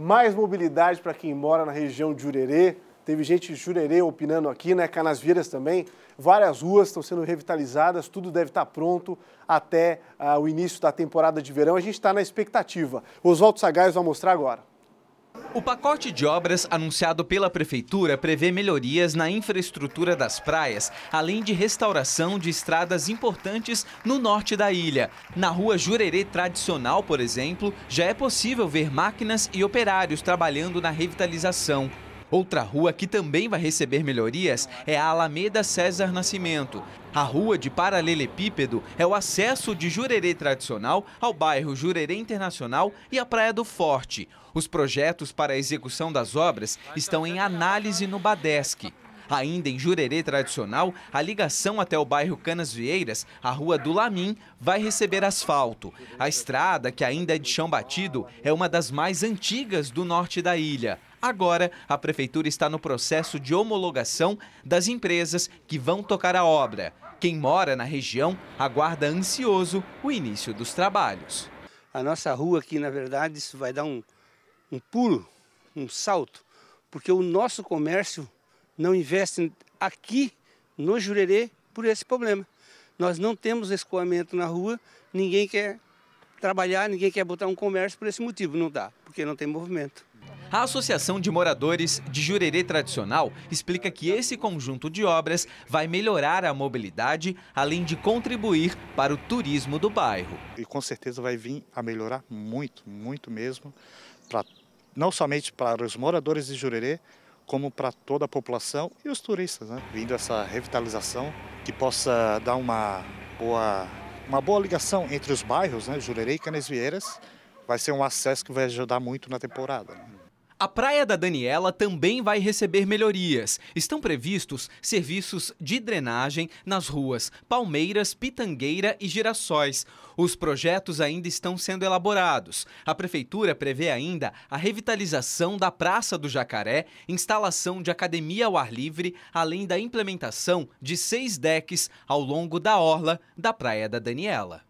mais mobilidade para quem mora na região de Jurerê. Teve gente de Jurerê opinando aqui, né? Canasvieiras também. Várias ruas estão sendo revitalizadas, tudo deve estar tá pronto até ah, o início da temporada de verão. A gente está na expectativa. Oswaldo Sagaz vai mostrar agora. O pacote de obras anunciado pela Prefeitura prevê melhorias na infraestrutura das praias, além de restauração de estradas importantes no norte da ilha. Na rua Jurerê Tradicional, por exemplo, já é possível ver máquinas e operários trabalhando na revitalização. Outra rua que também vai receber melhorias é a Alameda César Nascimento. A rua de paralelepípedo é o acesso de Jurerê tradicional ao bairro Jurerê Internacional e à Praia do Forte. Os projetos para a execução das obras estão em análise no Badesc. Ainda em Jurerê tradicional, a ligação até o bairro Canas Vieiras, a Rua do Lamin, vai receber asfalto. A estrada, que ainda é de chão batido, é uma das mais antigas do norte da ilha. Agora, a prefeitura está no processo de homologação das empresas que vão tocar a obra. Quem mora na região aguarda ansioso o início dos trabalhos. A nossa rua aqui, na verdade, isso vai dar um, um pulo, um salto, porque o nosso comércio não investe aqui no Jurerê por esse problema. Nós não temos escoamento na rua, ninguém quer trabalhar, ninguém quer botar um comércio por esse motivo, não dá, porque não tem movimento. A Associação de Moradores de Jurerê Tradicional explica que esse conjunto de obras vai melhorar a mobilidade, além de contribuir para o turismo do bairro. E com certeza vai vir a melhorar muito, muito mesmo, pra, não somente para os moradores de Jurerê, como para toda a população e os turistas. Né? Vindo essa revitalização que possa dar uma boa uma boa ligação entre os bairros, né, Jurerê e Canesvieiras, vai ser um acesso que vai ajudar muito na temporada. Né? A Praia da Daniela também vai receber melhorias. Estão previstos serviços de drenagem nas ruas Palmeiras, Pitangueira e Girassóis. Os projetos ainda estão sendo elaborados. A prefeitura prevê ainda a revitalização da Praça do Jacaré, instalação de academia ao ar livre, além da implementação de seis decks ao longo da orla da Praia da Daniela.